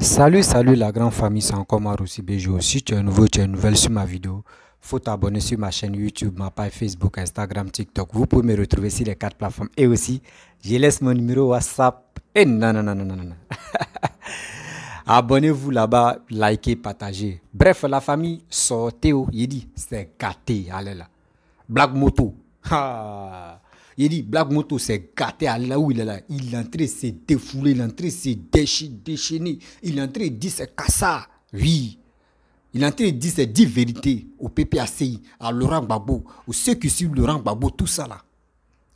Salut, salut la grande famille, c'est encore Maroussi Rossi Bejo. Si tu es nouveau, tu es nouvelle sur ma vidéo, faut t'abonner sur ma chaîne YouTube, ma page Facebook, Instagram, TikTok. Vous pouvez me retrouver sur les quatre plateformes. Et aussi, je laisse mon numéro WhatsApp. Et non, non, non, non, Abonnez-vous là-bas, likez, partagez. Bref, la famille, sortez, il dit, c'est gâté, allez là. blague Moto. Ah. Il dit, Black Moto s'est gâté à là où il est là. Il est entré, s'est défoulé, il est entré, s'est déchaîné. Il est entré, dit, c'est Kassa. Oui. Il est entré dit c'est dit vérités au PPACI, à Laurent Babo, aux ceux qui suivent Laurent Babo, tout ça là.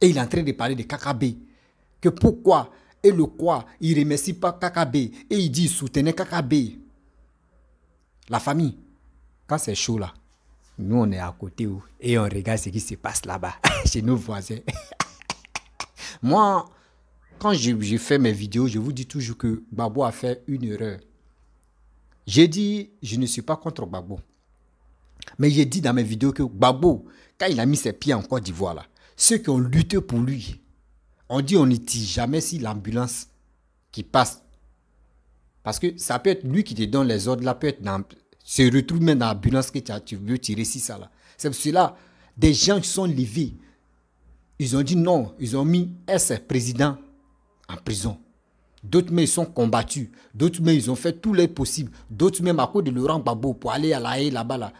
Et il est entré, train de parler de Kakabé. Que pourquoi et le quoi, il ne remercie pas Kakabé. et il dit soutenez Kakabé. La famille, quand c'est chaud là, nous, on est à côté et on regarde ce qui se passe là-bas, chez nos voisins. Moi, quand je, fait fais mes vidéos, je vous dis toujours que Babo a fait une erreur. J'ai dit, je ne suis pas contre Babo. Mais j'ai dit dans mes vidéos que Babo, quand il a mis ses pieds en Côte d'Ivoire, ceux qui ont lutté pour lui, on dit on ne tire jamais si l'ambulance qui passe. Parce que ça peut être lui qui te donne les ordres, là peut être dans se retrouve même dans l'ambulance que tu, as, veux si ça là. C'est pour cela, des gens qui sont livés ils ont dit non, ils ont mis S président en prison. D'autres mais ils sont combattus, d'autres mais ils ont fait tout les possible, d'autres même à cause de Laurent Babo pour aller à la haie là-bas là.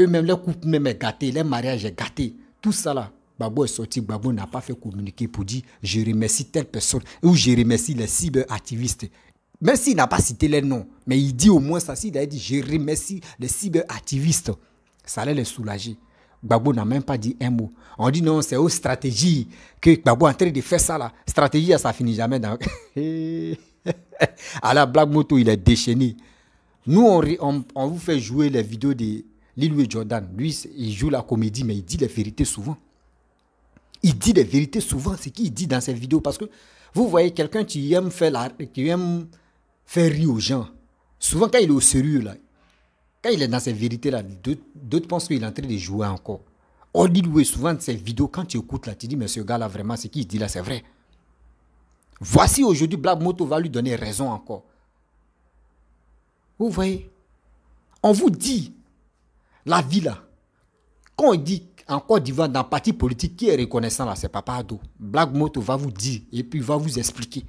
Eux-mêmes, leur couple même est gâté, leur mariage est gâté, tout ça là. Babo est sorti, Babo n'a pas fait communiquer pour dire je remercie telle personne ou je remercie les cyberactivistes même s'il n'a pas cité les noms, mais il dit au moins ça. Il a dit je remercie les cyberactivistes, ça allait les soulager. Gbagbo n'a même pas dit un mot. On dit non, c'est aux stratégies que Gbagbo est en train de faire ça là. Stratégie, ça finit jamais dans. à la blague moto, il est déchaîné. Nous, on, on, vous fait jouer les vidéos de Lilou et Jordan. Lui, il joue la comédie, mais il dit les vérités souvent. Il dit les vérités souvent, c'est qu'il dit dans ses vidéos. Parce que vous voyez quelqu'un qui aime faire la, qui aime faire rire aux gens. Souvent, quand il est au sérieux, quand il est dans ses vérités-là, d'autres pensent qu'il est en train de jouer encore. On dit souvent souvent ces vidéos, quand tu écoutes là, tu dis, mais ce gars-là, vraiment, ce qu'il dit là, c'est vrai. Voici aujourd'hui, Black Moto va lui donner raison encore. Vous voyez On vous dit, la vie là, quand on dit encore Côte d'Ivoire, dans le parti politique, qui est reconnaissant là, c'est Papa Ado. Black Moto va vous dire et puis va vous expliquer.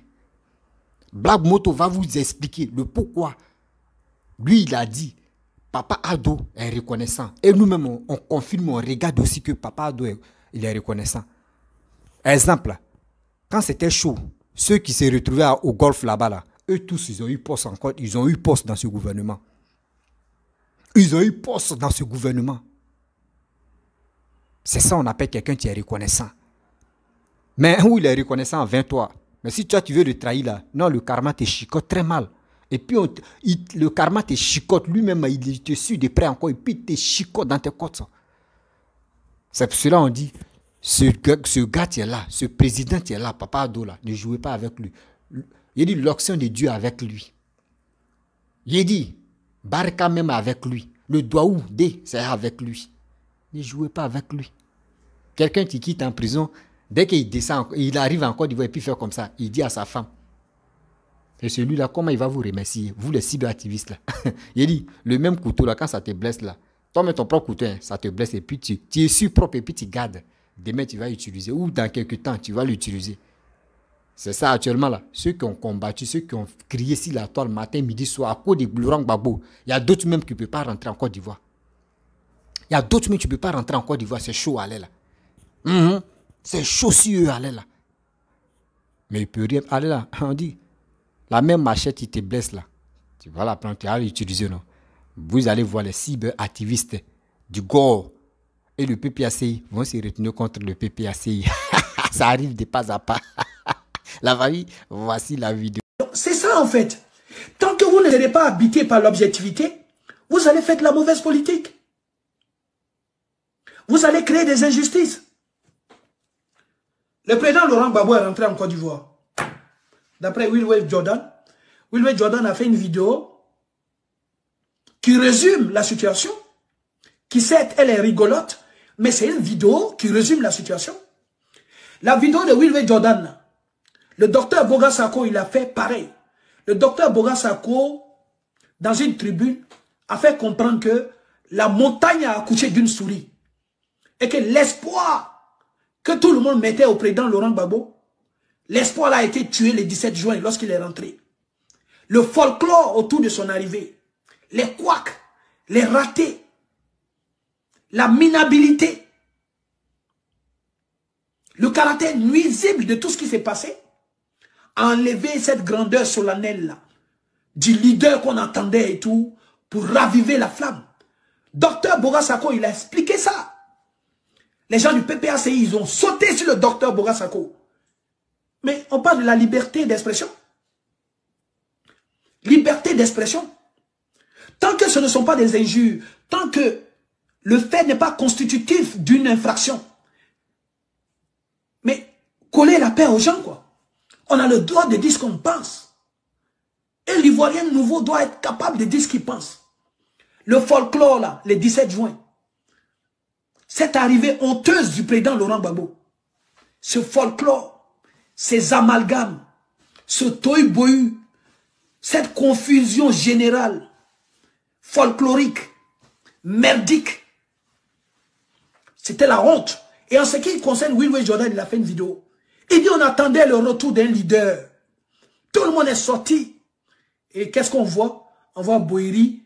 Blab Moto va vous expliquer le pourquoi. Lui, il a dit, Papa Ado est reconnaissant. Et nous-mêmes, on, confirme, on regarde aussi que Papa Ado, est, il est reconnaissant. Exemple, quand c'était chaud, ceux qui se retrouvaient au golf là-bas, eux tous, ils ont eu poste encore, ils ont eu poste dans ce gouvernement. Ils ont eu poste dans ce gouvernement. C'est ça, on appelle quelqu'un qui est reconnaissant. Mais où il est reconnaissant vingt toi mais si toi, tu veux le trahir là, non, le karma te chicote très mal. Et puis, le karma te chicote lui-même, hein, il te suit de près encore, et puis il te chicote dans tes côtes. Hein. C'est pour cela qu'on dit, ce, ce gars qui est là, ce président qui est là, Papa Ado ne jouez pas avec lui. Il dit l'option de Dieu avec lui. Il dit, Barca même avec lui. Le doigt D, c'est avec lui. Ne jouez pas avec lui. Quelqu'un qui quitte en prison, Dès qu'il descend, il arrive en Côte d'Ivoire et puis faire comme ça, il dit à sa femme, et celui-là, comment il va vous remercier, vous les cyberactivistes là Il dit, le même couteau là, quand ça te blesse là, toi mets ton propre couteau, hein, ça te blesse et puis tu, es sûr propre et puis tu gardes. Demain, tu vas l'utiliser ou dans quelques temps, tu vas l'utiliser. C'est ça actuellement là. Ceux qui ont combattu, ceux qui ont crié sur la toile matin, midi, soir, à cause de Laurent Babo, il y a d'autres même qui ne peuvent pas rentrer en Côte d'Ivoire. Il y a d'autres même qui ne peuvent pas rentrer en Côte d'Ivoire, c'est chaud à aller là. Hum, hum. C'est chaussures allez là. Mais il ne peut rien Allez là. On dit, la même machette il te blesse là, tu vois la plante, tu vas l'utiliser, non Vous allez voir les cyber-activistes du GOR et le PPACI vont se retenir contre le PPACI. ça arrive de pas à pas. la famille, voici la vidéo. C'est ça en fait. Tant que vous ne serez pas habité par l'objectivité, vous allez faire la mauvaise politique. Vous allez créer des injustices. Le président Laurent Gbagbo est rentré en Côte d'Ivoire. D'après Will Wave Jordan, Will Wave Jordan a fait une vidéo qui résume la situation, qui certes, elle est rigolote, mais c'est une vidéo qui résume la situation. La vidéo de Will Wave Jordan, le docteur Boga il a fait pareil. Le docteur Boga dans une tribune, a fait comprendre que la montagne a accouché d'une souris et que l'espoir que tout le monde mettait au président Laurent Babo. l'espoir a été tué le 17 juin lorsqu'il est rentré. Le folklore autour de son arrivée, les couacs, les ratés, la minabilité, le caractère nuisible de tout ce qui s'est passé, a enlevé cette grandeur solennelle-là, du leader qu'on attendait et tout, pour raviver la flamme. Docteur Bogasako, il a expliqué ça. Les gens du PPACI, ils ont sauté sur le docteur Borasako. Mais on parle de la liberté d'expression. Liberté d'expression. Tant que ce ne sont pas des injures, tant que le fait n'est pas constitutif d'une infraction. Mais coller la paix aux gens, quoi. On a le droit de dire ce qu'on pense. Et l'Ivoirien nouveau doit être capable de dire ce qu'il pense. Le folklore, là, le 17 juin, cette arrivée honteuse du président Laurent Gbagbo, ce folklore, ces amalgames, ce tohu cette confusion générale, folklorique, merdique, c'était la honte. Et en ce qui concerne Will Jordan, il a fait une vidéo. Il dit on attendait le retour d'un leader. Tout le monde est sorti. Et qu'est-ce qu'on voit On voit Boiri,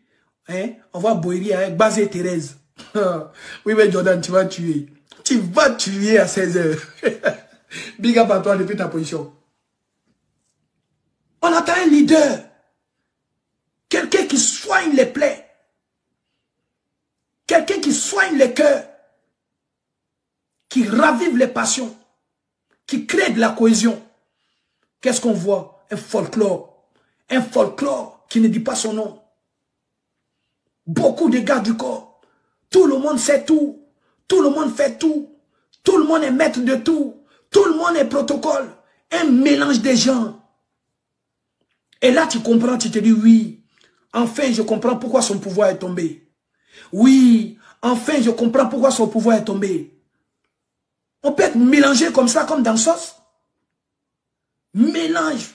hein? on voit Boiri avec hein? Bazé Thérèse. oui, mais Jordan, tu vas tuer. Tu vas tuer à 16 heures. Big up à toi depuis ta position. On attend un leader. Quelqu'un qui soigne les plaies. Quelqu'un qui soigne les cœurs. Qui ravive les passions. Qui crée de la cohésion. Qu'est-ce qu'on voit Un folklore. Un folklore qui ne dit pas son nom. Beaucoup de gars du corps. Tout le monde sait tout. Tout le monde fait tout. Tout le monde est maître de tout. Tout le monde est protocole. Un mélange des gens. Et là, tu comprends, tu te dis oui. Enfin, je comprends pourquoi son pouvoir est tombé. Oui, enfin, je comprends pourquoi son pouvoir est tombé. On peut être mélangé comme ça, comme dans sauce. Mélange.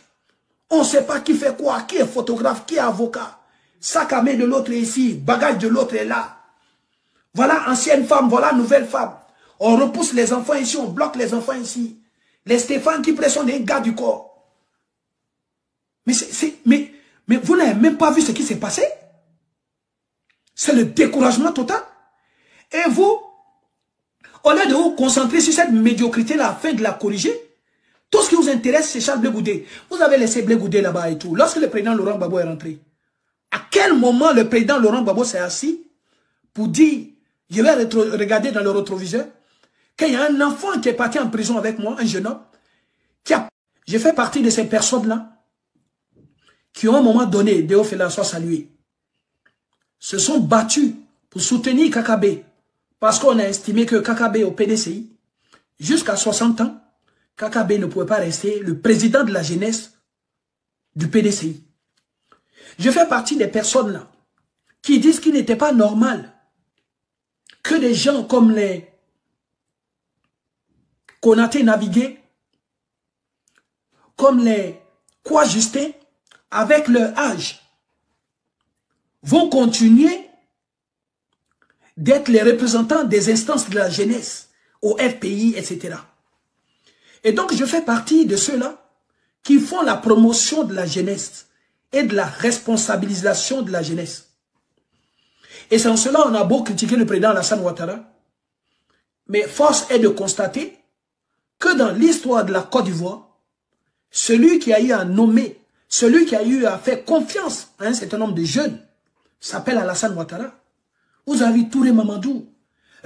On ne sait pas qui fait quoi, qui est photographe, qui est avocat. Sac à main de l'autre ici, bagage de l'autre est là. Voilà ancienne femme, voilà nouvelle femme. On repousse les enfants ici, on bloque les enfants ici. Les Stéphane qui pressent des gars du corps. Mais, c'est, mais, mais vous n'avez même pas vu ce qui s'est passé. C'est le découragement total. Et vous, au lieu de vous concentrer sur cette médiocrité-là afin de la corriger, tout ce qui vous intéresse, c'est Charles Blegoudé. Vous avez laissé Blegoudé là-bas et tout. Lorsque le président Laurent Gbagbo est rentré, à quel moment le président Laurent Gbagbo s'est assis pour dire je vais regarder dans le rétroviseur qu'il y a un enfant qui est parti en prison avec moi, un jeune homme, Je fais partie de ces personnes-là qui, ont, un moment donné, Déo Fela soit salué, se sont battus pour soutenir Kakabe parce qu'on a estimé que Kakabe au PDCI, jusqu'à 60 ans, Kakabe ne pouvait pas rester le président de la jeunesse du PDCI. Je fais partie des personnes-là qui disent qu'il n'était pas normal que des gens comme les Konaté Navigué, comme les Quoi Justin, avec leur âge, vont continuer d'être les représentants des instances de la jeunesse, au FPI, etc. Et donc, je fais partie de ceux-là qui font la promotion de la jeunesse et de la responsabilisation de la jeunesse. Et sans cela, on a beau critiquer le président Alassane Ouattara, mais force est de constater que dans l'histoire de la Côte d'Ivoire, celui qui a eu à nommer, celui qui a eu à faire confiance à un certain nombre de jeunes, s'appelle Alassane Ouattara. Vous avez Touré Mamadou.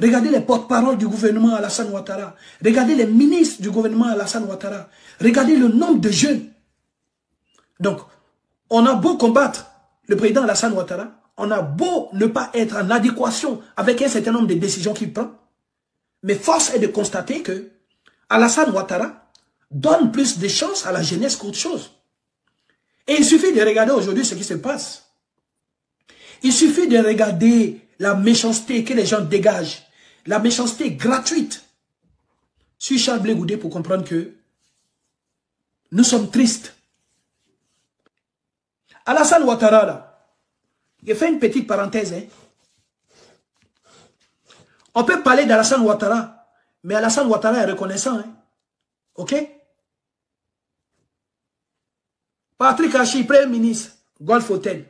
Regardez les porte-paroles du gouvernement Alassane Ouattara. Regardez les ministres du gouvernement Alassane Ouattara. Regardez le nombre de jeunes. Donc, on a beau combattre le président Alassane Ouattara, on a beau ne pas être en adéquation avec un certain nombre de décisions qu'il prend, mais force est de constater que Alassane Ouattara donne plus de chances à la jeunesse qu'autre chose. Et il suffit de regarder aujourd'hui ce qui se passe. Il suffit de regarder la méchanceté que les gens dégagent, la méchanceté gratuite. Suis Charles Blé pour comprendre que nous sommes tristes. Alassane Ouattara, là, je fais une petite parenthèse. Hein. On peut parler d'Alassane Ouattara, mais Alassane Ouattara est reconnaissant. Hein. OK Patrick Hachi, Premier ministre, Golf Hotel.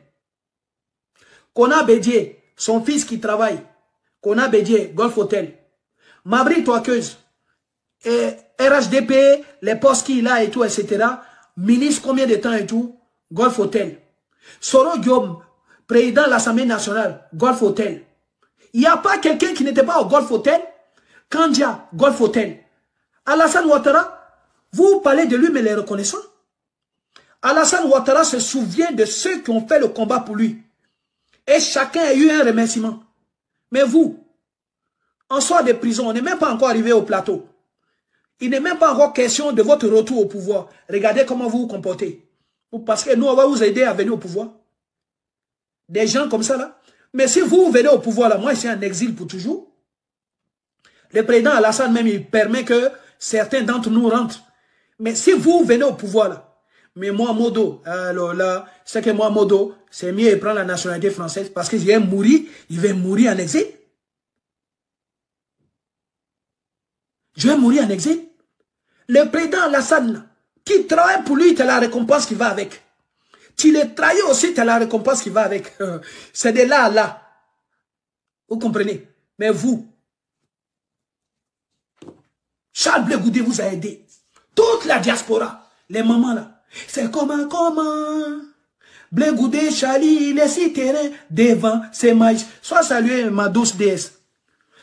Kona son fils qui travaille. Kona Bédier, Golf Hotel. Mabri Toakeuse. Et eh, RHDP, les postes qu'il a et tout, etc. Ministre, combien de temps et tout Golf Hotel. Soro Guillaume, président de l'Assemblée nationale, Golf Hotel. Il n'y a pas quelqu'un qui n'était pas au Golf Hotel. Kandia, Golf Hotel. Alassane Ouattara, vous parlez de lui, mais les reconnaissants. Alassane Ouattara se souvient de ceux qui ont fait le combat pour lui. Et chacun a eu un remerciement. Mais vous, en soi de prison, on n'est même pas encore arrivé au plateau. Il n'est même pas encore question de votre retour au pouvoir. Regardez comment vous vous comportez. Parce que nous, on va vous aider à venir au pouvoir. Des gens comme ça, là. Mais si vous venez au pouvoir, là, moi, je suis en exil pour toujours. Le président Alassane, même, il permet que certains d'entre nous rentrent. Mais si vous venez au pouvoir, là, mais moi, Modo, alors euh, là, c'est que moi, Modo, c'est mieux de prendre la nationalité française parce que je vais mourir, il va mourir en exil. Je vais mourir en exil. Le président Alassane, qui travaille pour lui, c'est la récompense qui va avec. Tu les trahi aussi, tu as la récompense qui va avec. C'est de là à là. Vous comprenez Mais vous, Charles Blegoudé vous a aidé. Toute la diaspora, les mamans là. C'est comment, comment Blegoudé, Charlie, il est devant ces maïs. Sois salué, ma douce déesse.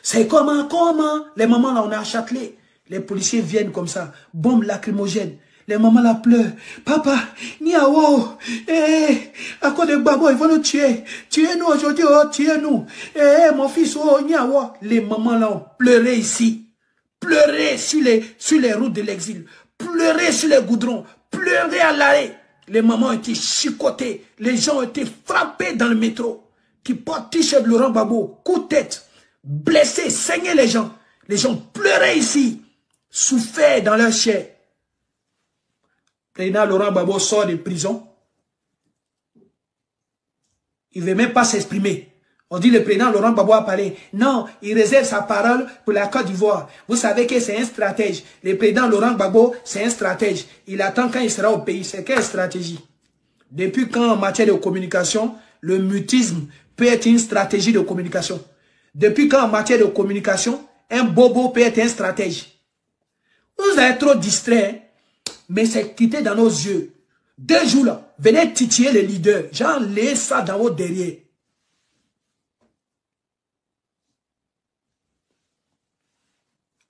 C'est comment, comment Les mamans là, on est à Châtelet. Les policiers viennent comme ça, Bombe lacrymogène. Les mamans la pleurent. Papa, niawo, eh, à cause de Babo, ils vont nous tuer. Tuez-nous aujourd'hui, oh, tuez-nous. Eh, eh mon fils, oh, niawo. Les mamans là ont pleuré ici. Pleuré sur les, sur les routes de l'exil. Pleuré sur les goudrons. Pleuré à l'arrêt. Les mamans ont été chicotées. Les gens ont été frappés dans le métro. Qui portent chez Laurent Babo, coup de tête, blessés, saignaient les gens. Les gens pleuraient ici, souffraient dans leur chair. Président Laurent Babo sort de prison. Il ne veut même pas s'exprimer. On dit le président Laurent Gbagbo a parlé. Non, il réserve sa parole pour la Côte d'Ivoire. Vous savez que c'est un stratège. Le président Laurent Babo, c'est un stratège. Il attend quand il sera au pays. C'est quelle stratégie Depuis quand en matière de communication, le mutisme peut être une stratégie de communication Depuis quand en matière de communication, un bobo peut être un stratège Vous êtes trop distrait. Hein? mais c'est quitté dans nos yeux. Deux jours là, venez titiller les leaders. J'en laisse ça dans vos derrière.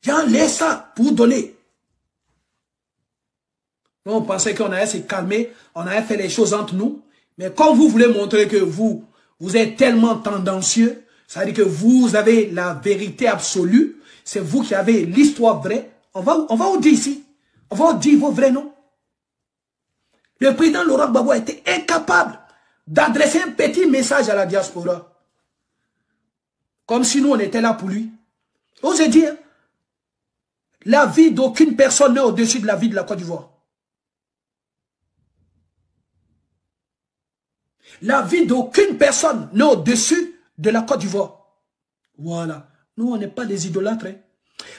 J'en laisse ça pour donner. Nous, on pensait qu'on allait se calmer, on allait faire les choses entre nous. Mais quand vous voulez montrer que vous, vous êtes tellement tendancieux, ça veut dire que vous avez la vérité absolue, c'est vous qui avez l'histoire vraie, on va, on va vous dire ici vont dire vos vrais noms. Le président Laurent Gbagbo a incapable d'adresser un petit message à la diaspora. Comme si nous, on était là pour lui. Osez dire, la vie d'aucune personne n'est au-dessus de la vie de la Côte d'Ivoire. La vie d'aucune personne n'est au-dessus de la Côte d'Ivoire. Voilà. Nous, on n'est pas des idolâtres. Hein.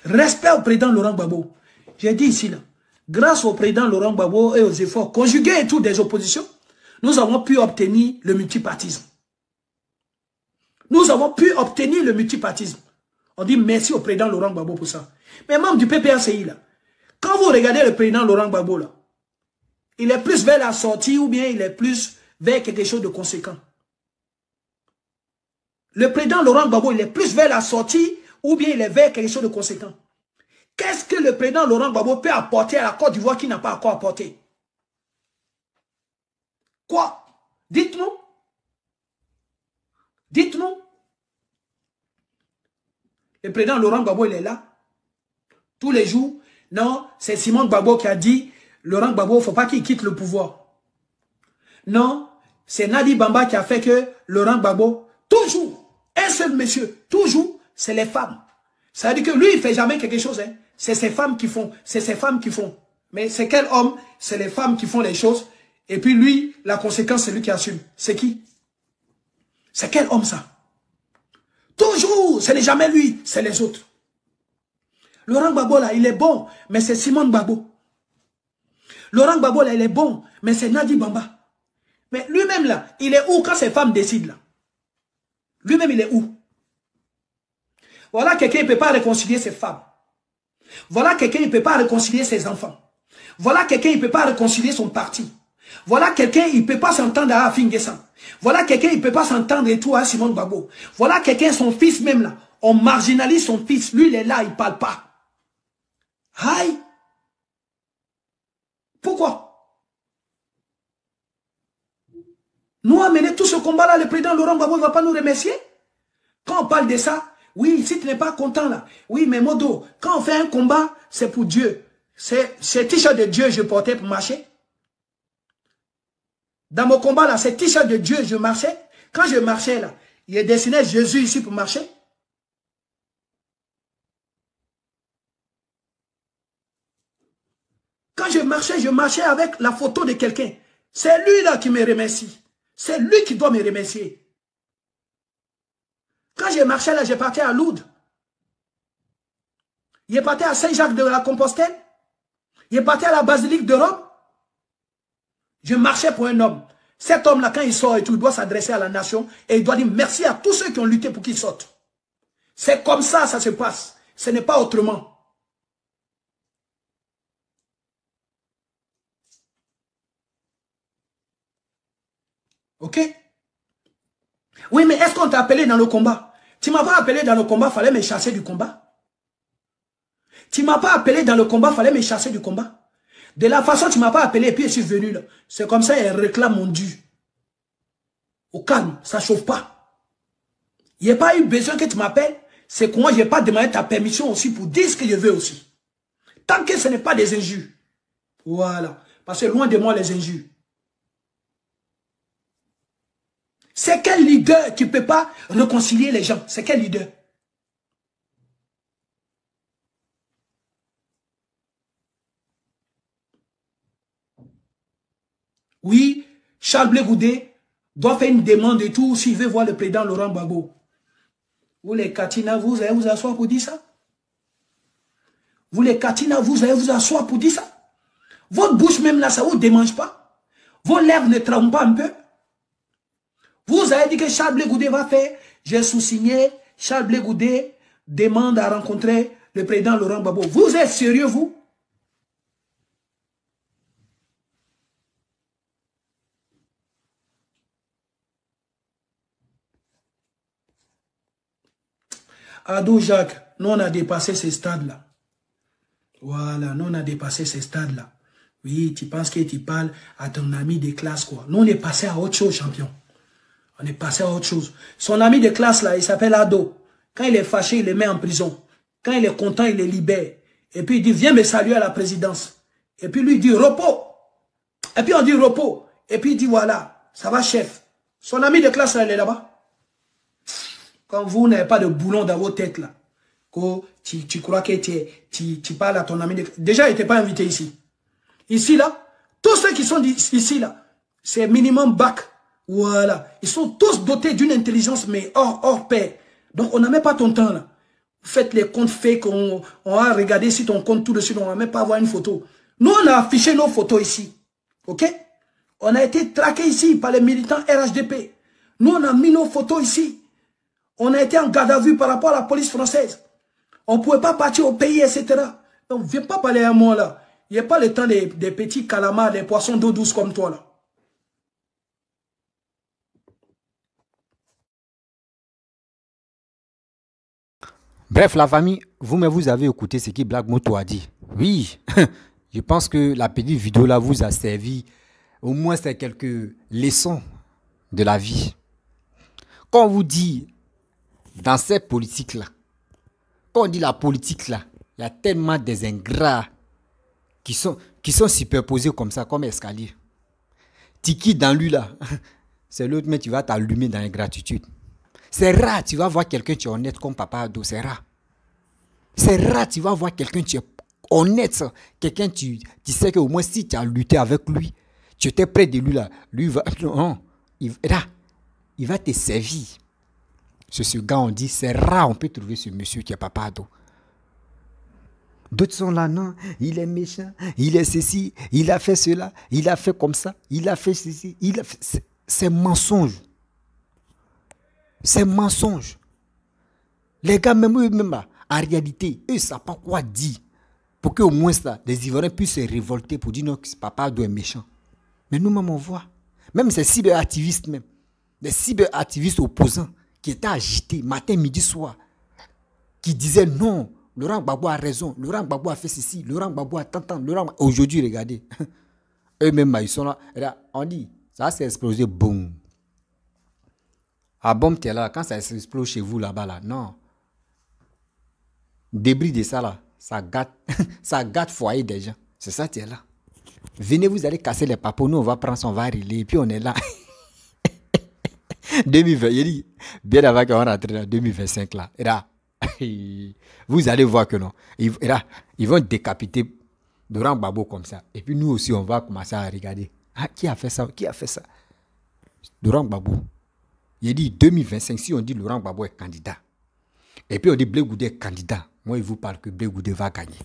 Respect au président Laurent Gbagbo. J'ai dit ici, là, grâce au président Laurent Gbagbo et aux efforts conjugués et tout des oppositions, nous avons pu obtenir le multipartisme. Nous avons pu obtenir le multipartisme. On dit merci au président Laurent Gbagbo pour ça. Mais membre du PPACI, là, quand vous regardez le président Laurent Gbagbo, là, il est plus vers la sortie ou bien il est plus vers quelque chose de conséquent. Le président Laurent Gbagbo, il est plus vers la sortie ou bien il est vers quelque chose de conséquent. Qu'est-ce que le président Laurent Gbagbo peut apporter à la Côte d'Ivoire qui n'a pas encore apporté Quoi Dites-nous. Dites-nous. Le président Laurent Gbagbo, il est là. Tous les jours. Non, c'est Simone Gbagbo qui a dit, Laurent Gbagbo, il ne faut pas qu'il quitte le pouvoir. Non, c'est Nadi Bamba qui a fait que Laurent Gbagbo, toujours, un seul monsieur, toujours, c'est les femmes. Ça veut dire que lui, il ne fait jamais quelque chose. Hein. C'est ces femmes qui font. C'est ces femmes qui font. Mais c'est quel homme C'est les femmes qui font les choses. Et puis lui, la conséquence, c'est lui qui assume. C'est qui C'est quel homme ça Toujours, ce n'est jamais lui, c'est les autres. Laurent Gbagbo là, il est bon, mais c'est Simone Babo Laurent Gbagbo là, il est bon, mais c'est Nadi Bamba. Mais lui-même là, il est où quand ces femmes décident là Lui-même, il est où Voilà quelqu'un ne peut pas réconcilier ces femmes. Voilà quelqu'un, qui ne peut pas réconcilier ses enfants. Voilà quelqu'un, qui ne peut pas réconcilier son parti. Voilà quelqu'un, qui ne peut pas s'entendre à Fingesan. Voilà quelqu'un, qui ne peut pas s'entendre et tout à Simon Babo. Voilà quelqu'un, son fils même là. On marginalise son fils. Lui, il est là, il ne parle pas. Aïe. Pourquoi Nous amener tout ce combat-là, le président Laurent Gbagbo ne va pas nous remercier Quand on parle de ça, oui, si tu n'es pas content là. Oui, mais Modo, quand on fait un combat, c'est pour Dieu. C'est ce t-shirt de Dieu que je portais pour marcher. Dans mon combat là, c'est t-shirt de Dieu je marchais. Quand je marchais là, il dessinait Jésus ici pour marcher. Quand je marchais, je marchais avec la photo de quelqu'un. C'est lui là qui me remercie. C'est lui qui doit me remercier. Quand j'ai marché là, j'ai parti à Lourdes. est parti à Saint-Jacques de la Compostelle. Il est parti à la basilique d'Europe. Je marchais pour un homme. Cet homme-là, quand il sort et tout, il doit s'adresser à la nation et il doit dire merci à tous ceux qui ont lutté pour qu'il sorte. C'est comme ça, ça se passe. Ce n'est pas autrement. Ok Oui, mais est-ce qu'on t'a appelé dans le combat tu m'as pas appelé dans le combat, fallait me chasser du combat. Tu m'as pas appelé dans le combat, fallait me chasser du combat. De la façon tu m'as pas appelé, et puis je suis venu là. C'est comme ça, elle réclame mon Dieu. Au calme, ça chauffe pas. Il n'y a pas eu besoin que tu m'appelles. C'est que moi, je n'ai pas demandé ta permission aussi pour dire ce que je veux aussi. Tant que ce n'est pas des injures. Voilà. Parce que loin de moi, les injures. C'est quel leader qui ne peut pas réconcilier les gens C'est quel leader Oui, Charles Blé doit faire une demande et tout. s'il veut voir le président Laurent Gbagbo. Vous les Katina, vous allez vous asseoir pour dire ça Vous les Katina, vous allez vous asseoir pour dire ça Votre bouche même là, ça ne vous démange pas Vos lèvres ne tremblent pas un peu vous avez dit que Charles Blé va faire. J'ai sous-signé. Charles Blé demande à rencontrer le président Laurent Babo. Vous êtes sérieux, vous Adou Jacques, nous on a dépassé ce stade là Voilà, nous on a dépassé ce stade là Oui, tu penses que tu parles à ton ami des classes, quoi. Nous on est passé à autre chose, champion. On est passé à autre chose. Son ami de classe, là, il s'appelle Ado. Quand il est fâché, il le met en prison. Quand il est content, il le libère. Et puis il dit, viens me saluer à la présidence. Et puis lui, il dit, repos. Et puis on dit, repos. Et puis il dit, voilà, ça va, chef. Son ami de classe, là, il est là-bas. Quand vous n'avez pas de boulon dans vos têtes, là, que tu, crois que tu, tu, tu, parles à ton ami de classe. Déjà, il n'était pas invité ici. Ici, là, tous ceux qui sont ici, là, c'est minimum bac. Voilà. Ils sont tous dotés d'une intelligence, mais hors, hors paix. Donc, on n'a même pas ton temps, là. faites les comptes faits qu'on on va regarder si ton compte tout de suite, on n'a même pas avoir une photo. Nous, on a affiché nos photos ici. OK On a été traqué ici par les militants RHDP. Nous, on a mis nos photos ici. On a été en garde à vue par rapport à la police française. On ne pouvait pas partir au pays, etc. Donc, viens pas parler à moi, là. Il n'y a pas le temps des, des petits calamars, des poissons d'eau douce comme toi, là. Bref, la famille, vous-même, vous avez écouté ce qui Black Moto a dit. Oui, je pense que la petite vidéo là vous a servi. Au moins, c'est quelques leçons de la vie. Quand on vous dit dans cette politique là quand on dit la politique là, il y a tellement des ingrats qui sont, qui sont superposés comme ça, comme escalier. Tiki dans lui là, c'est l'autre, mais tu vas t'allumer dans l'ingratitude. C'est rare, tu vas voir quelqu'un, qui est honnête comme papa Ado, c'est rare. C'est rare, tu vas voir quelqu'un, qui est honnête. Quelqu'un, qui sait que qu'au moins si tu as lutté avec lui, tu étais près de lui là. Lui, va, non, il, il va te servir. C'est ce gars, on dit, c'est rare, on peut trouver ce monsieur qui est papa Ado. D'autres sont là, non, il est méchant, il est ceci, il a fait cela, il a fait comme ça, il a fait ceci, il a C'est mensonge. C'est mensonge. Les gars, même eux-mêmes, hein, en réalité, eux ne savent pas quoi dire. Pour qu'au moins, ça, les Ivoiriens puissent se révolter pour dire non, que papa doit être méchant. Mais nous-mêmes, on voit. Même ces cyberactivistes, même. Des cyberactivistes opposants qui étaient agités matin, midi, soir. Qui disaient non, Laurent Gbagbo a raison. Laurent Gbagbo a fait ceci. Laurent Gbagbo a tant, tant. Laurent... Aujourd'hui, regardez. Eux-mêmes, ils sont là. On dit, ça s'est explosé. Boum. À ah, tu t'es là, quand ça explose chez vous là-bas, là, non. Débris de ça, là, ça gâte, ça gâte foyer des gens. C'est ça, es là. Venez, vous allez casser les papos, nous, on va prendre son, on et puis on est là. 2020, il dit, bien avant qu'on rentre là 2025, là, et là, vous allez voir que non. Ils, là, ah, ils vont décapiter Durang Babo comme ça. Et puis nous aussi, on va commencer à regarder. Ah, qui a fait ça Qui a fait ça Durang Babo. Il dit 2025, si on dit Laurent Gbagbo est candidat, et puis on dit Blegoudé est candidat, moi je vous parle que Blegoudé va gagner.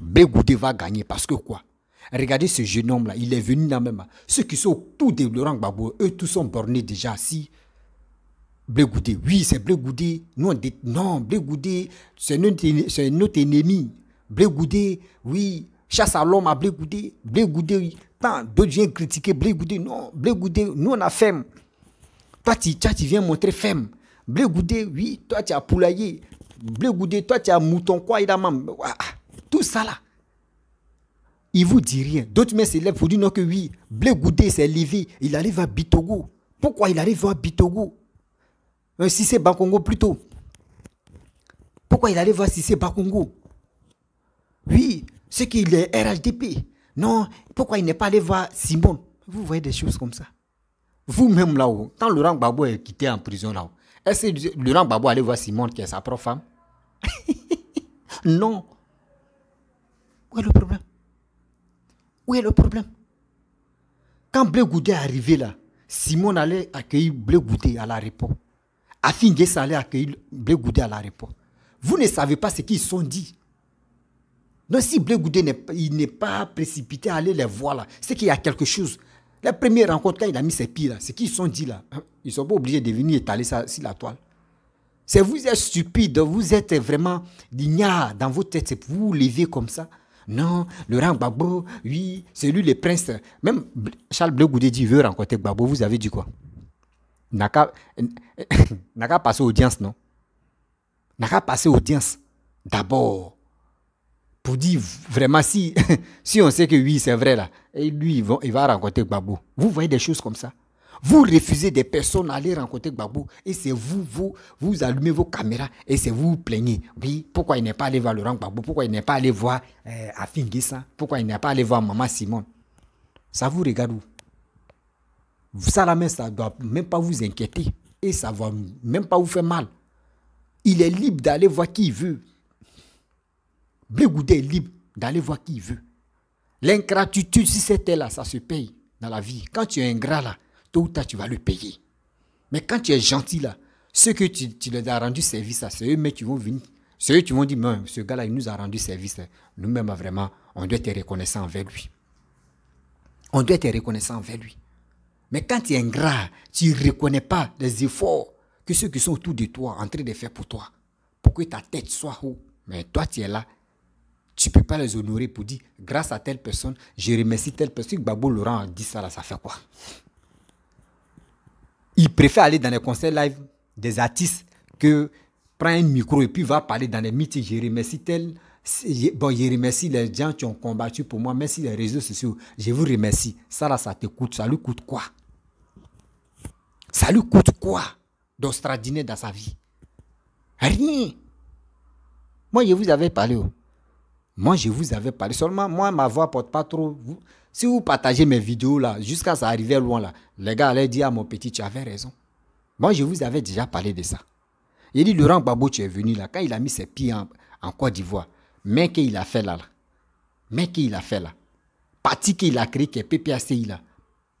Blegoudé va gagner parce que quoi Regardez ce jeune homme-là, il est venu là même. Ceux qui sont tous des Laurent Gbagbo, eux tous sont bornés déjà. Si Blegoudé, oui, c'est Blegoudé. Nous on dit non, Blegoudé, c'est notre, notre ennemi. Blegoudé, oui, chasse à l'homme à Blegoudé, oui. tant d'autres viennent critiquer Blegoudé. Non, Blegoudé, nous on a fait. Toi, tu, viens montrer ferme. Bleu goudé, oui, toi, tu as poulailler. Bleu goudé, toi, tu as mouton, quoi, il a même. Ah, ah, tout ça là. Il vous dit rien. D'autres mains s'élèvent vous dire non que oui, Bleu goudé c'est levé. Il arrive à Bitogo. Pourquoi il arrive à Bitogo euh, Si c'est Bakongo plutôt. Pourquoi il arrive voir si c'est Bakongo Oui, ce qu'il est RHDP. Non, pourquoi il n'est pas allé voir Simon Vous voyez des choses comme ça vous-même là-haut, quand Laurent Gbagbo est quitté en prison là-haut, est-ce que Laurent Gbagbo allait voir Simone qui est sa propre femme Non. Où est le problème Où est le problème Quand Blé Goudé est arrivé là, Simone allait accueillir Blé Goudé à la réponse. Afin allait accueillir Blé Goudé à la réponse. Vous ne savez pas ce qu'ils sont dit. Donc si Blé Goudé n'est pas précipité à aller les voir là, c'est qu'il y a quelque chose. La première rencontre, quand il a mis ses pieds là, ce qu'ils sont dit là, hein, ils ne sont pas obligés de venir étaler ça sur la toile. C'est vous êtes stupide, vous êtes vraiment dignes dans vos têtes, vous, vous levez comme ça. Non, le Babo, oui, c'est lui le prince. Même Charles Bleu Goudé dit, veut rencontrer Gbagbo, vous avez dit quoi N'a qu'à passer audience, non N'a qu'à passer audience d'abord pour dire vraiment si, si on sait que oui, c'est vrai là, et lui, il va, il va rencontrer Gbagbo. Vous voyez des choses comme ça. Vous refusez des personnes à aller rencontrer Gbagbo et c'est vous, vous, vous allumez vos caméras et c'est vous vous plaignez. Oui, pourquoi il n'est pas allé voir Laurent Gbagbo Pourquoi il n'est pas allé voir euh, Pourquoi il n'est pas allé voir Maman Simone Ça vous regarde où Ça la même, ça ne doit même pas vous inquiéter et ça ne va même pas vous faire mal. Il est libre d'aller voir qui il veut. Blégoudet est libre d'aller voir qui il veut. L'ingratitude, si c'était là, ça se paye dans la vie. Quand tu es ingrat là, tout ou tu vas le payer. Mais quand tu es gentil là, ceux que tu, tu as rendu service à eux mais tu vont venir. C'est eux tu vont dire, ce gars-là, il nous a rendu service. Nous-mêmes, vraiment, on doit être reconnaissant envers lui. On doit être reconnaissant envers lui. Mais quand tu es gras, tu ne reconnais pas les efforts que ceux qui sont autour de toi en train de faire pour toi. Pour que ta tête soit haut. Mais toi, tu es là, tu ne peux pas les honorer pour dire, grâce à telle personne, je remercie telle personne. Babou Laurent dit ça, là, ça fait quoi Il préfère aller dans les concerts live des artistes que prendre un micro et puis va parler dans les meetings. Je remercie telle... Bon, je remercie les gens qui ont combattu pour moi. Merci les réseaux sociaux. Je vous remercie. Ça, là, ça te coûte. Ça lui coûte quoi Ça lui coûte quoi d'ostradiner dans sa vie Rien. Moi, je vous avais parlé. Oh. Moi, je vous avais parlé. Seulement, moi, ma voix porte pas trop. si vous partagez mes vidéos là, jusqu'à ça arrivait loin là, les gars allaient dire à mon petit, tu avais raison. Moi, je vous avais déjà parlé de ça. Il dit, Laurent Babou tu es venu là, quand il a mis ses pieds en, en Côte d'Ivoire, mais qu'il a fait là, là. mais qu'il a fait là, parti qu'il a créé, qui est PPACI là,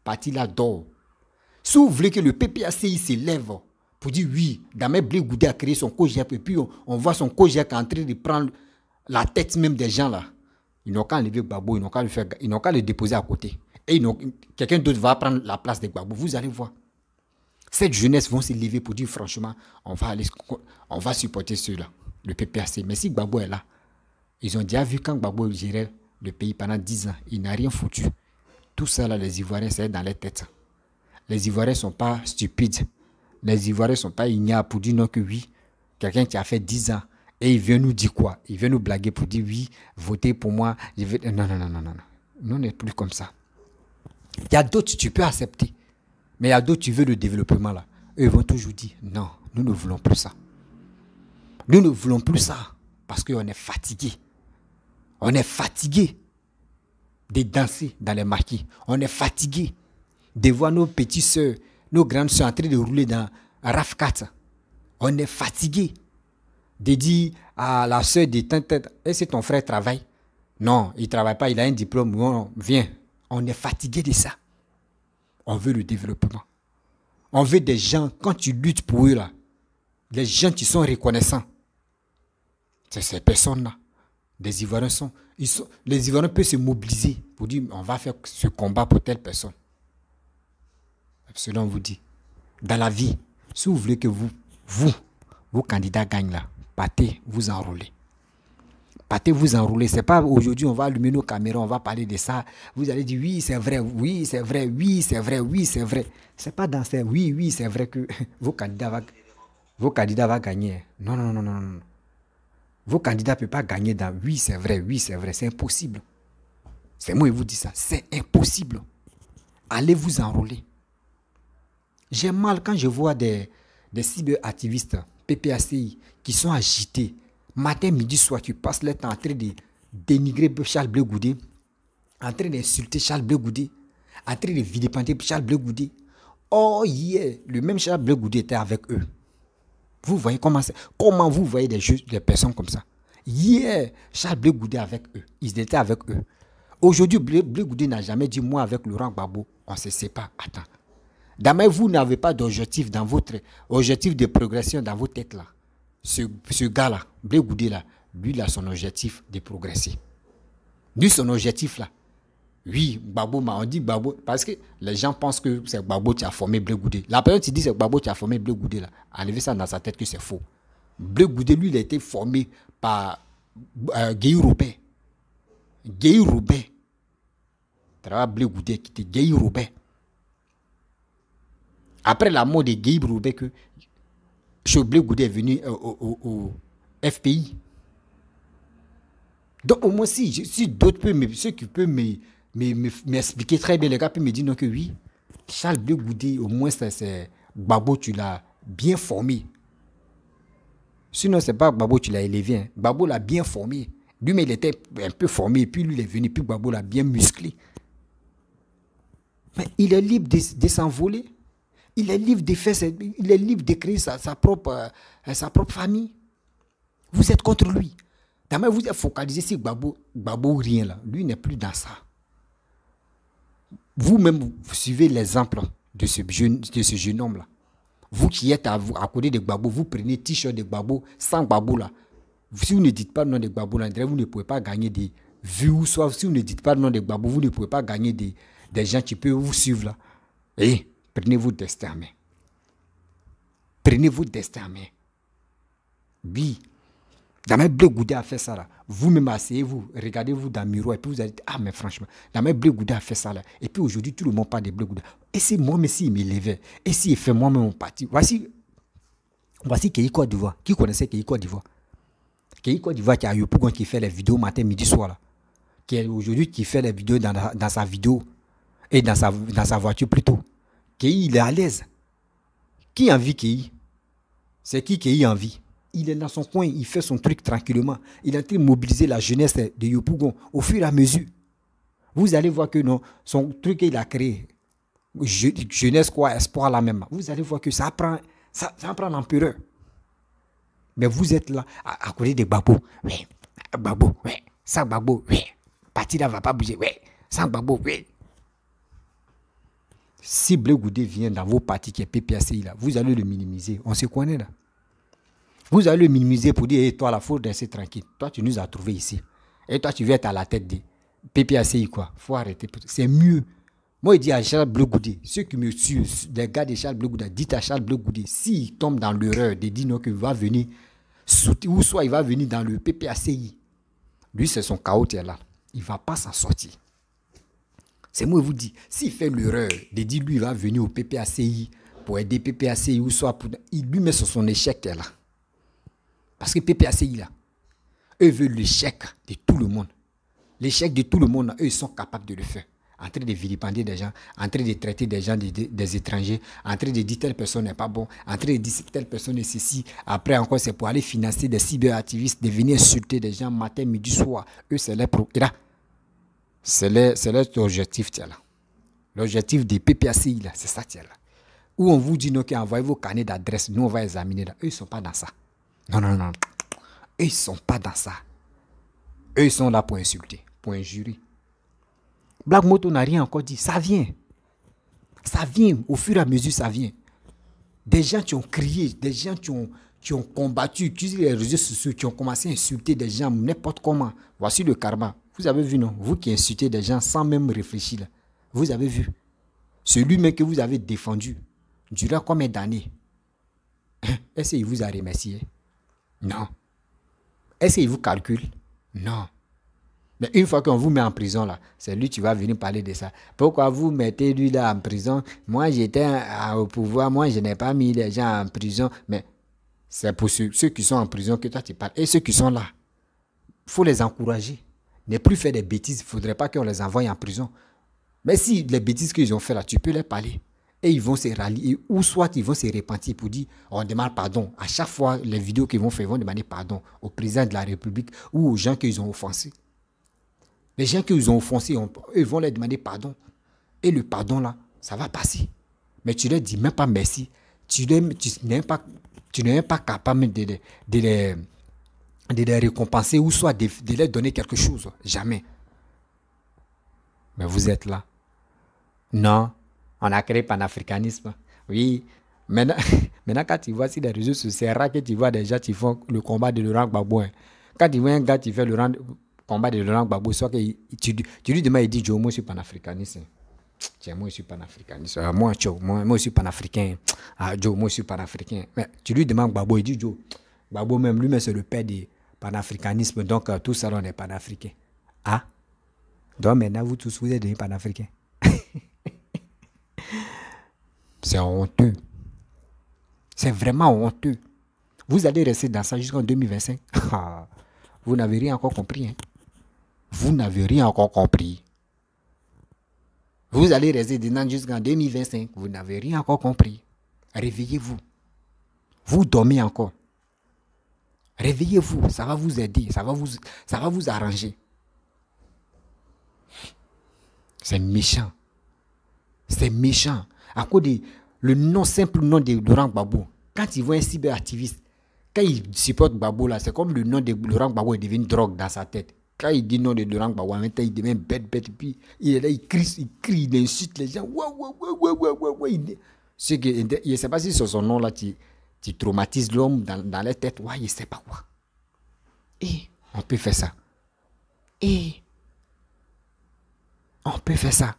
parti là d'or. Si vous voulez que le PPACI s'élève pour dire oui, Damé Blé a créé son COGEP et puis on, voit son est en train de prendre la tête même des gens là, ils n'ont qu'à enlever Gbagbo, ils n'ont qu'à le faire, ils n'ont qu'à le déposer à côté. Et quelqu'un d'autre va prendre la place de Gbagbo. Vous allez voir. Cette jeunesse vont se lever pour dire franchement, on va aller, on va supporter ceux-là, le PPAC. Mais si Gbagbo est là, ils ont déjà vu quand Gbagbo gérait le pays pendant 10 ans, il n'a rien foutu. Tout ça là, les Ivoiriens, c'est dans les têtes. Les Ivoiriens ne sont pas stupides. Les Ivoiriens ne sont pas ignares pour dire non que oui, quelqu'un qui a fait 10 ans et il vient nous dire quoi Il vient nous blaguer pour dire oui, votez pour moi. Je Non, non, non, non, non. Nous, n'est plus comme ça. Il y a d'autres, tu peux accepter. Mais il y a d'autres, tu veux le développement là. Eux vont toujours dire non, nous ne voulons plus ça. Nous ne voulons plus ça parce qu'on est fatigué. On est fatigué de danser dans les marquis. On est fatigué de voir nos petites soeurs, nos grandes soeurs en train de rouler dans RAF4. On est fatigué dédié à la soeur de est Et que ton frère travaille Non, il ne travaille pas, il a un diplôme. On vient. On est fatigué de ça. On veut le développement. On veut des gens, quand tu luttes pour eux, là, les gens qui sont reconnaissants. C'est ces personnes-là. Les Ivoiriens sont, Les Ivoiriens peuvent se mobiliser pour dire on va faire ce combat pour telle personne. Cela on vous dit. Dans la vie, si vous voulez que vous, vous, vos candidats gagnent là, partez vous enrôler. Partez vous enrôler. n'est pas aujourd'hui on va allumer nos caméras, on va parler de ça. Vous allez dire oui, c'est vrai, oui, c'est vrai, oui, c'est vrai, oui, c'est vrai. Ce n'est pas dans ces oui, oui, c'est vrai que vos candidats vont vos candidats vont gagner. Non, non, non, non, non. Vos candidats ne peuvent pas gagner dans oui, c'est vrai, oui, c'est vrai. C'est impossible. C'est moi qui vous dis ça. C'est impossible. Allez vous enrôler. J'ai mal quand je vois des, des cyberactivistes PPACI, qui sont agités, matin, midi, soir, tu passes le temps en train de dénigrer Charles Bleu en train d'insulter Charles Bleu Goudé, en train de vilipender Charles Bleu Oh yeah, le même Charles Bleu était avec eux. Vous voyez comment, comment vous voyez des, des personnes comme ça. Hier, Charles Bleu Goudé avec eux. Ils étaient avec eux. Aujourd'hui, Bleu, Goudé n'a jamais dit moi avec Laurent Gbagbo, on se sépare. Attends damez vous n'avez pas d'objectif dans votre objectif de progression dans vos têtes là. Ce, ce gars-là, Blé Goudé là, lui, il a son objectif de progresser. Lui, son objectif là. Oui, Babo, on dit Babo, parce que les gens pensent que c'est Babo qui a formé Blé Goudé. La personne qui dit c'est Babo qui a formé Blé Goudé là, enlevez ça dans sa tête que c'est faux. Blé Goudé, lui, il a été formé par euh, Guy Robert. Guy Robert. Travail Blé Goudé qui était Guy Robert après la mort de Guy Broubeck, Charles Choblé Goudé est venu euh, au, FPI. Donc au moins si, d'autres peuvent, ceux qui peuvent m'expliquer très bien, les gars peuvent me dire non que oui, Charles Bleu Goudé, au moins c'est Babo, tu l'as bien formé. Sinon, c'est pas Babo, tu l'as élevé. Hein. Babo l'a bien formé. Lui-même, il était un peu formé, puis lui, il est venu, puis Babo l'a bien musclé. Mais il est libre de s'envoler. Il est libre de faire, il est libre sa, propre, euh, sa propre famille. Vous êtes contre lui. vous êtes focalisé sur Gbagbo, Gbagbo rien là. Lui n'est plus dans ça. Vous-même, vous suivez l'exemple de ce jeune, de ce jeune homme là. Vous qui êtes à, côté de Gbagbo, vous prenez t-shirt de Gbagbo sans Gbagbo là. Si vous ne dites pas le nom de Gbagbo, vous ne pouvez pas gagner des vues. Soit si vous ne dites pas le nom de Gbagbo, vous ne pouvez pas gagner des, des gens qui peuvent vous suivre là. Et eh? Prenez vous destin en Prenez vous destin en main. Oui. Dame Blé Gouda a fait ça là. Vous-même, asseyez-vous, regardez-vous dans le miroir et puis vous allez dire, ah mais franchement, Dame Blé Gouda a fait ça là. Et puis aujourd'hui, tout le monde parle de bleu Gouda. Et si moi-même, il me levait, et si il fait moi-même mon parti, voici, voici Kéi Côte d'Ivoire. Qui connaissait Kéi Côte d'Ivoire Kéi Côte d'Ivoire qui a pour qui fait les vidéos matin, midi, soir là. Qui aujourd'hui qui fait les vidéos dans, dans sa vidéo et dans sa, dans sa voiture plutôt. Kei, il est à l'aise. Qui envie Kei C'est qui a envie il est dans son coin, il fait son truc tranquillement. Il a été mobilisé, la jeunesse de Yopougon au fur et à mesure. Vous allez voir que non, son truc qu'il a créé, jeunesse quoi, espoir là même, vous allez voir que ça prend, ça, prend l'empereur. Mais vous êtes là, à, côté des babos. Oui, babo, oui, sans babo, oui. Parti là, va pas bouger, oui. Sans Babou, oui. Si Bleugoudé vient dans vos parties qui est PPACI, là, vous allez le minimiser. On se connaît là. Vous allez le minimiser pour dire, hey, toi, la faute, c'est tranquille. Toi, tu nous as trouvés ici. Et toi, tu viens être à la tête des PPACI, quoi. faut arrêter. C'est mieux. Moi, je dis à Charles Bleu ceux qui me suivent, les gars de Charles Bleu dites à Charles Bleu s'il tombe dans l'erreur de dire non, qu'il va venir, ou soit il va venir dans le PPACI, lui, c'est son chaos là. Il ne va pas s'en sortir. C'est moi qui vous dis, s'il fait l'erreur de dire lui va venir au PPACI pour aider PPACI ou soit pour... lui met sur son échec là. Parce que PPACI, là, eux veulent l'échec de tout le monde. L'échec de tout le monde, eux, ils sont capables de le faire. En train de vilipender des gens, en train de traiter des gens des étrangers, en train de dire telle personne n'est pas bon, en train de dire telle personne est ceci. Après encore, c'est pour aller financer des cyberactivistes, de venir insulter des gens matin, midi, soir. Eux, c'est les programme. C'est l'objectif, L'objectif des PPACI, c'est ça, là. Où on vous dit, non, envoyez vos carnets d'adresse, nous, on va examiner. Là. Eux, ils ne sont pas dans ça. Non, non, non. Eux, ils ne sont pas dans ça. Eux, ils sont là pour insulter, pour injurer. Black Moto n'a rien encore dit. Ça vient. Ça vient. Au fur et à mesure, ça vient. Des gens qui ont crié, des gens qui ont, qui ont combattu, qui les réseaux qui ont commencé à insulter des gens n'importe comment. Voici le karma. Vous avez vu, non Vous qui insultez des gens sans même réfléchir, vous avez vu. Celui-même que vous avez défendu, durant combien d'années Est-ce qu'il vous a remercié Non. Est-ce qu'il vous calcule Non. Mais une fois qu'on vous met en prison, là, c'est lui qui va venir parler de ça. Pourquoi vous mettez lui là en prison Moi, j'étais au pouvoir, moi, je n'ai pas mis les gens en prison. Mais c'est pour ceux, qui sont en prison que toi, tu parles. Et ceux qui sont là, il faut les encourager. Ne plus fait des bêtises, il ne faudrait pas qu'on les envoie en prison. Mais si les bêtises qu'ils ont fait là, tu peux les parler. Et ils vont se rallier, ou soit ils vont se repentir pour dire on demande pardon. À chaque fois, les vidéos qu'ils vont faire vont demander pardon au président de la République ou aux gens qu'ils ont offensés. Les gens qu'ils ont offensés, ils vont leur demander pardon. Et le pardon là, ça va passer. Mais tu ne leur dis même pas merci. Tu n'es pas, tu pas capable de, les de les récompenser ou soit de, les donner quelque chose. Jamais. Mais vous êtes là. Non, on a créé panafricanisme. Oui, maintenant, maintenant quand tu vois si les réseaux sociaux, c'est que tu vois déjà gens qui font le combat de Laurent Gbagbo. Hein. Quand tu vois un gars qui fait le combat de Laurent Gbagbo, soit que tu, lui demandes, il dit, Joe moi je suis panafricaniste. Hein. Tiens, moi je suis panafricaniste. Ah, moi, tchou, moi, je suis panafricain. Ah, Joe, moi je suis panafricain. Mais tu lui demandes Gbagbo, il dit, Joe, Gbagbo même, lui-même c'est le père des panafricanisme, donc euh, tout ça, on est panafricain. Ah, donc maintenant vous tous vous êtes devenus panafricains. C'est honteux. C'est vraiment honteux. Vous allez rester dans ça jusqu'en 2025. Ah. vous n'avez rien encore compris. Hein. Vous n'avez rien encore compris. Vous allez rester dedans jusqu'en 2025. Vous n'avez rien encore compris. Réveillez-vous. Vous dormez encore. Réveillez-vous, ça va vous aider, ça va vous, ça va vous arranger. C'est méchant. C'est méchant. À cause du le nom simple nom de Durang Babou, Quand il voit un cyberactiviste, quand il supporte Babou là, c'est comme le nom de Durang Babou est devenu une drogue dans sa tête. Quand il dit nom de Durang Babou, en même temps, il devient bête, bête, puis il là, il crie, il crie, insulte les gens. Ouais, Je ne sais pas si c'est son nom là, tu tu traumatises l'homme dans, la tête, ouais, il ne sait pas quoi. Et on peut faire ça. Et on peut faire ça.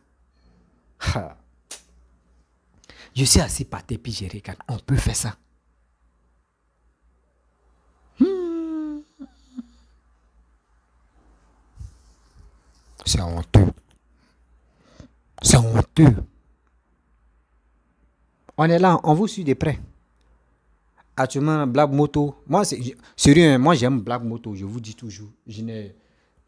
Je suis assez par puis je regarde, on peut faire ça. Hmm. C'est honteux. C'est honteux. On est là, on vous suit de près actuellement Black Moto. Moi, c'est sérieux, hein, moi j'aime Black Moto, je vous dis toujours. Je ne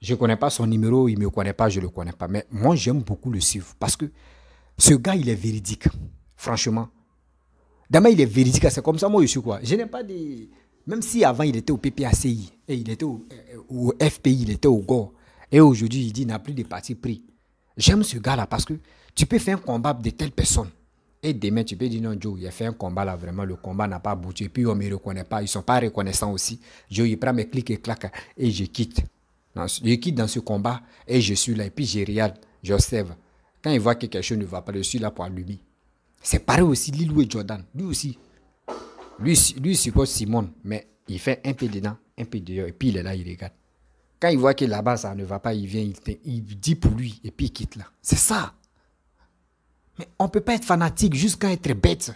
je connais pas son numéro, il ne me connaît pas, je ne le connais pas. Mais moi, j'aime beaucoup le suivre parce que ce gars, il est véridique, franchement. d'abord il est véridique, c'est comme ça, moi, je suis quoi. Je n'ai pas des. Même si avant, il était au PPACI, et il était au, euh, FPI, il était au GOR, et aujourd'hui, il dit, n'a plus de parti pris. J'aime ce gars-là parce que tu peux faire un combat de telle personne. Et demain, tu peux dire non, Joe, il a fait un combat là, vraiment, le combat n'a pas abouti. Et puis, on ne me reconnaît pas. Ils ne sont pas reconnaissants aussi. Joe, il prend mes clics et claque et je quitte. je quitte dans ce combat et je suis là. Et puis, je regarde, j'observe. Quand il voit que quelque chose ne va pas, je suis là pour allumer. C'est pareil aussi, Lilou et Jordan. Lui aussi. Lui, lui suppose Simone, mais il fait un peu dedans, un peu dehors. Et puis, il est là, il regarde. Quand il voit que là-bas, ça ne va pas, il vient, il, il dit pour lui et puis il quitte là. C'est ça. Mais on ne peut pas être fanatique jusqu'à être bête.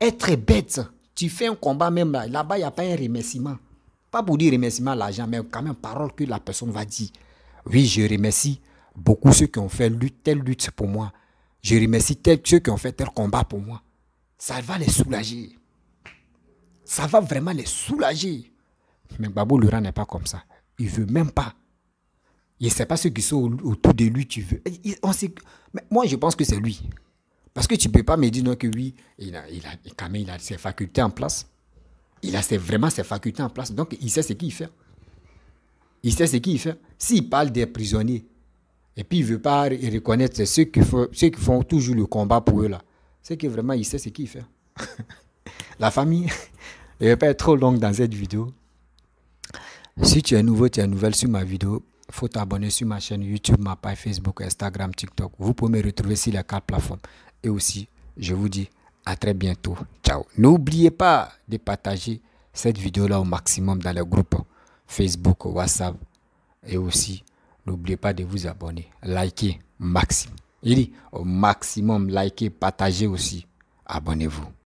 Être bête, tu fais un combat même là. Là-bas, il n'y a pas un remerciement. Pas pour dire remerciement à l'argent, mais quand même parole que la personne va dire. Oui, je remercie beaucoup ceux qui ont fait lutte, telle lutte pour moi. Je remercie tels ceux qui ont fait tel combat pour moi. Ça va les soulager. Ça va vraiment les soulager. Mais Babou Luran n'est pas comme ça. Il ne veut même pas. Il ne sait pas ceux qui sont autour de lui, tu veux. sait, moi, je pense que c'est lui. Parce que tu ne peux pas me dire non que lui, il a, quand même, il a ses facultés en place. Il a vraiment ses facultés en place. Donc, il sait ce qu'il fait. Il sait ce qu'il fait. S'il parle des prisonniers, et puis il ne veut pas reconnaître ceux qui, font, ceux qui font toujours le combat pour eux, là, c'est que vraiment, il sait ce qu'il fait. La famille, je ne vais pas être trop long dans cette vidéo. Si tu es nouveau, tu es nouvelle sur ma vidéo, faut t'abonner sur ma chaîne YouTube, ma page Facebook, Instagram, TikTok. Vous pouvez me retrouver sur les quatre plateformes. Et aussi, je vous dis à très bientôt. Ciao. N'oubliez pas de partager cette vidéo-là au maximum dans le groupe Facebook, WhatsApp. Et aussi, n'oubliez pas de vous abonner. Likez maximum. Il dit au maximum, likez, partagez aussi. Abonnez-vous.